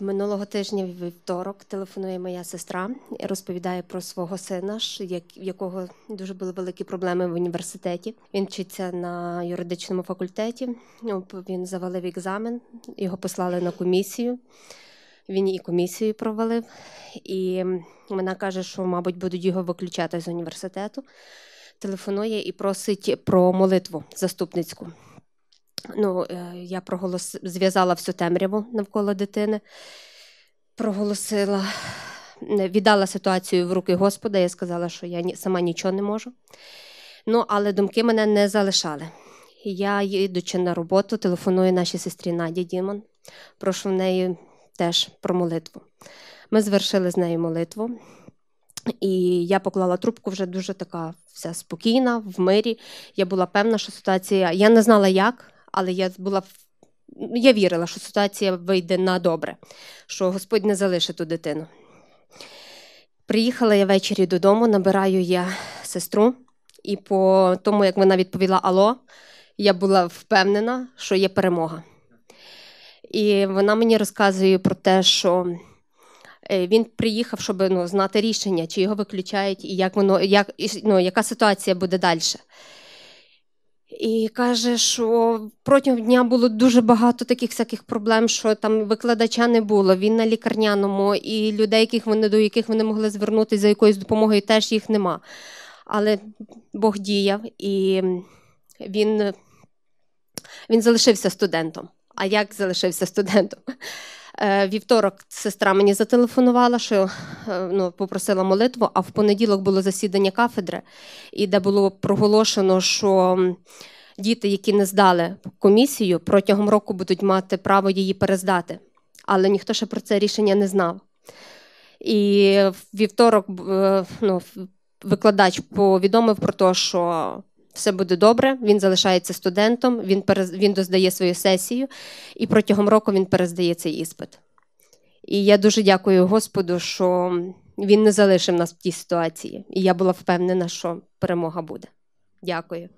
Минулого тижня вівторок телефонує моя сестра і розповідає про свого сина, в якого дуже були великі проблеми в університеті. Він вчиться на юридичному факультеті. Ну, він завалив екзамен, його послали на комісію. Він і комісію провалив, і вона каже, що, мабуть, будуть його виключати з університету. Телефонує і просить про молитву заступницьку. Ну, е, Я проголос... зв'язала всю темряву навколо дитини, проголосила, віддала ситуацію в руки Господа. Я сказала, що я сама нічого не можу. Ну, Але думки мене не залишали. Я, йдучи на роботу, телефоную нашій сестрі Наді Дімон, прошу в неї теж про молитву. Ми звершили з нею молитву. І я поклала трубку вже дуже така вся спокійна, в мирі. Я була певна, що ситуація. Я не знала, як але я була я вірила, що ситуація вийде на добре, що Господь не залишить ту дитину. Приїхала я ввечері додому, набираю я сестру, і по тому, як вона відповіла Ало, я була впевнена, що є перемога. І вона мені розказує про те, що е, він приїхав, щоб ну, знати рішення, чи його виключають, і як воно, як, ну, яка ситуація буде далі. І каже, що протягом дня було дуже багато таких всяких проблем, що там викладача не було. Він на лікарняному, і людей, яких вони до яких вони могли звернутися за якоюсь допомогою, теж їх нема. Але Бог діяв, і він, він залишився студентом. А як залишився студентом? Е, вівторок сестра мені зателефонувала, що е, ну, попросила молитву, а в понеділок було засідання кафедри, і де було проголошено, що діти, які не здали комісію, протягом року будуть мати право її перездати. Але ніхто ще про це рішення не знав. І вівторок е, ну, викладач повідомив про те, що все буде добре. Він залишається студентом, він перез... він доздає свою сесію, і протягом року він перездає цей іспит. І я дуже дякую Господу, що він не залишив нас в тій ситуації. І я була впевнена, що перемога буде. Дякую.